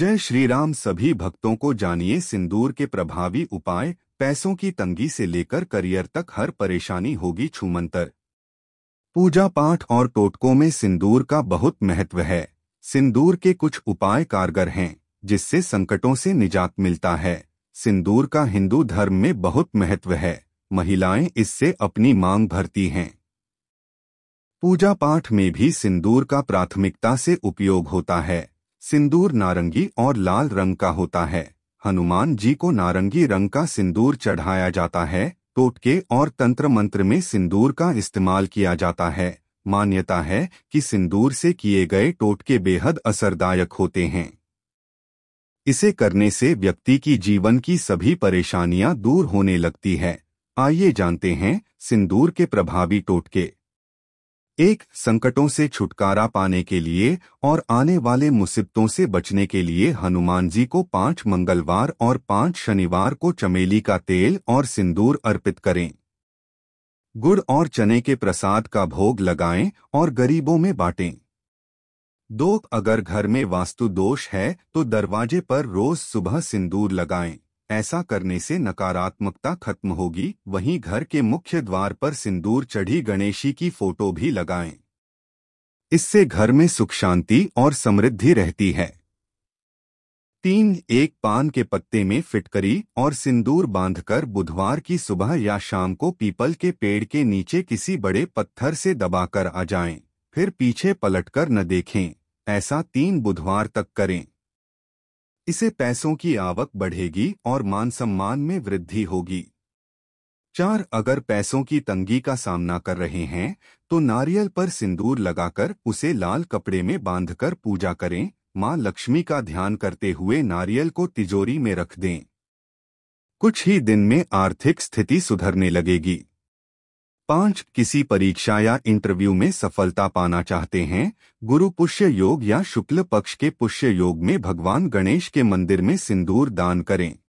जय श्री राम सभी भक्तों को जानिए सिंदूर के प्रभावी उपाय पैसों की तंगी से लेकर करियर तक हर परेशानी होगी छूमंतर पूजा पाठ और टोटकों में सिंदूर का बहुत महत्व है सिंदूर के कुछ उपाय कारगर हैं जिससे संकटों से निजात मिलता है सिंदूर का हिंदू धर्म में बहुत महत्व है महिलाएं इससे अपनी मांग भरती हैं पूजा पाठ में भी सिंदूर का प्राथमिकता से उपयोग होता है सिंदूर नारंगी और लाल रंग का होता है हनुमान जी को नारंगी रंग का सिंदूर चढ़ाया जाता है टोटके और तंत्र मंत्र में सिंदूर का इस्तेमाल किया जाता है मान्यता है कि सिंदूर से किए गए टोटके बेहद असरदायक होते हैं इसे करने से व्यक्ति की जीवन की सभी परेशानियां दूर होने लगती है आइए जानते हैं सिंदूर के प्रभावी टोटके एक संकटों से छुटकारा पाने के लिए और आने वाले मुसीबतों से बचने के लिए हनुमान जी को पांच मंगलवार और पांच शनिवार को चमेली का तेल और सिंदूर अर्पित करें गुड़ और चने के प्रसाद का भोग लगाएं और गरीबों में बांटें दो अगर घर में वास्तु दोष है तो दरवाजे पर रोज सुबह सिंदूर लगाएं ऐसा करने से नकारात्मकता खत्म होगी वहीं घर के मुख्य द्वार पर सिंदूर चढ़ी गणेशी की फोटो भी लगाएं। इससे घर में सुख शांति और समृद्धि रहती है तीन एक पान के पत्ते में फिटकरी और सिंदूर बांधकर बुधवार की सुबह या शाम को पीपल के पेड़ के नीचे किसी बड़े पत्थर से दबाकर आ जाएं, फिर पीछे पलटकर न देखें ऐसा तीन बुधवार तक करें इसे पैसों की आवक बढ़ेगी और मान सम्मान में वृद्धि होगी चार अगर पैसों की तंगी का सामना कर रहे हैं तो नारियल पर सिंदूर लगाकर उसे लाल कपड़े में बांधकर पूजा करें मां लक्ष्मी का ध्यान करते हुए नारियल को तिजोरी में रख दें कुछ ही दिन में आर्थिक स्थिति सुधरने लगेगी पांच किसी परीक्षा या इंटरव्यू में सफलता पाना चाहते हैं गुरु पुष्य योग या शुक्ल पक्ष के पुष्य योग में भगवान गणेश के मंदिर में सिंदूर दान करें